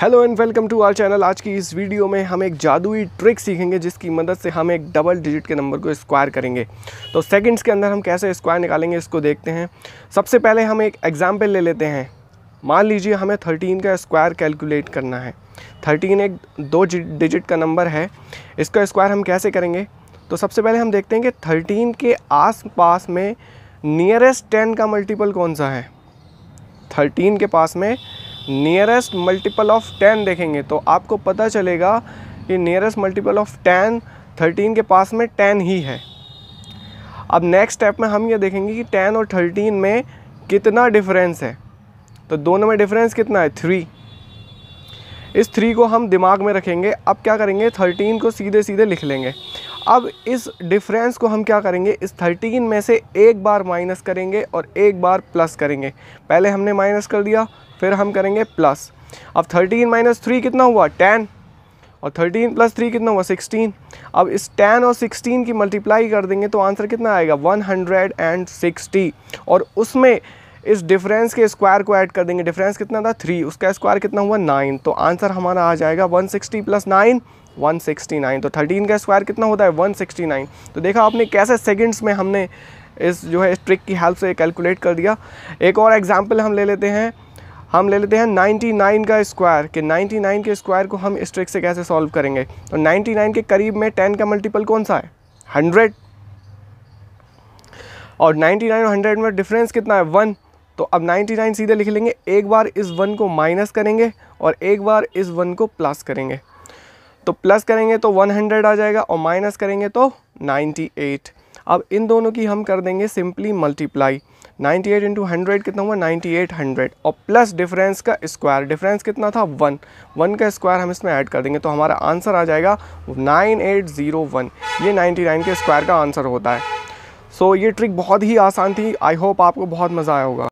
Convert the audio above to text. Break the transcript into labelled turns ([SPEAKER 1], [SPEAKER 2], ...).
[SPEAKER 1] hello and welcome to our channel आज की इस वीडियो में हम एक जादुई ट्रिक सीखेंगे जिसकी मदद से हम एक डबल डिजिट के नंबर को स्क्वायर करेंगे तो सेकंड्स के अंदर हम कैसे स्क्वायर निकालेंगे इसको देखते हैं सबसे पहले हम एक एग्जाम्पल ले लेते हैं मान लीजिए हमें थर्टीन का स्क्वायर कैलकुलेट करना है थर्टीन एक दो डिजिट का नंबर है इसका स्क्वायर हम कैसे करेंगे तो सबसे पहले हम देखते हैं कि थर्टीन के आस पास में नियरेस्ट टेन का मल्टीपल कौन सा है थर्टीन के पास में नियरेस्ट मल्टीपल ऑफ टेन देखेंगे तो आपको पता चलेगा कि nearest multiple of ten thirteen के पास में टेन ही है अब नेक्स्ट स्टेप में हम ये देखेंगे कि टेन और थर्टीन में कितना डिफरेंस है तो दोनों में डिफरेंस कितना है थ्री इस थ्री को हम दिमाग में रखेंगे अब क्या करेंगे थर्टीन को सीधे सीधे लिख लेंगे अब इस डिफरेंस को हम क्या करेंगे इस थर्टीन में से एक बार माइनस करेंगे और एक बार प्लस करेंगे पहले हमने माइनस कर दिया फिर हम करेंगे प्लस अब थर्टीन माइनस थ्री कितना हुआ टेन और थर्टीन प्लस थ्री कितना हुआ सिक्सटीन अब इस टेन और सिक्सटीन की मल्टीप्लाई कर देंगे तो आंसर कितना आएगा वन हंड्रेड एंड सिक्सटी और उसमें इस डिफरेंस के स्क्वायर को ऐड कर देंगे डिफरेंस कितना था थ्री उसका स्क्वायर कितना हुआ नाइन तो आंसर हमारा आ जाएगा वन सिक्सटी प्लस नाइन 169 तो 13 का स्क्वायर कितना होता है 169 तो देखा आपने कैसे सेकंड्स में हमने इस जो है इस ट्रिक की हेल्प से कैलकुलेट कर दिया एक और एग्जाम्पल हम ले लेते हैं हम ले लेते हैं 99 का स्क्वायर कि 99 के स्क्वायर को हम इस ट्रिक से कैसे सॉल्व करेंगे तो 99 के करीब में 10 का मल्टीपल कौन सा है हंड्रेड और नाइन्टी और हंड्रेड में डिफरेंस कितना है वन तो अब 99 सीधे लिख लेंगे एक बार इस वन को माइनस करेंगे और एक बार इस वन को प्लस करेंगे तो प्लस करेंगे तो 100 आ जाएगा और माइनस करेंगे तो 98 अब इन दोनों की हम कर देंगे simply multiply 98 eight into hundred कितना हुआ 9800 और प्लस डिफरेंस का स्क्वायर डिफरेंस कितना था वन वन का स्क्वायर हम इसमें ऐड कर देंगे तो हमारा आंसर आ जाएगा 9801 ये 99 के स्क्वायर का आंसर होता है सो so, ये ट्रिक बहुत ही आसान थी आई होप आपको बहुत मज़ा आया होगा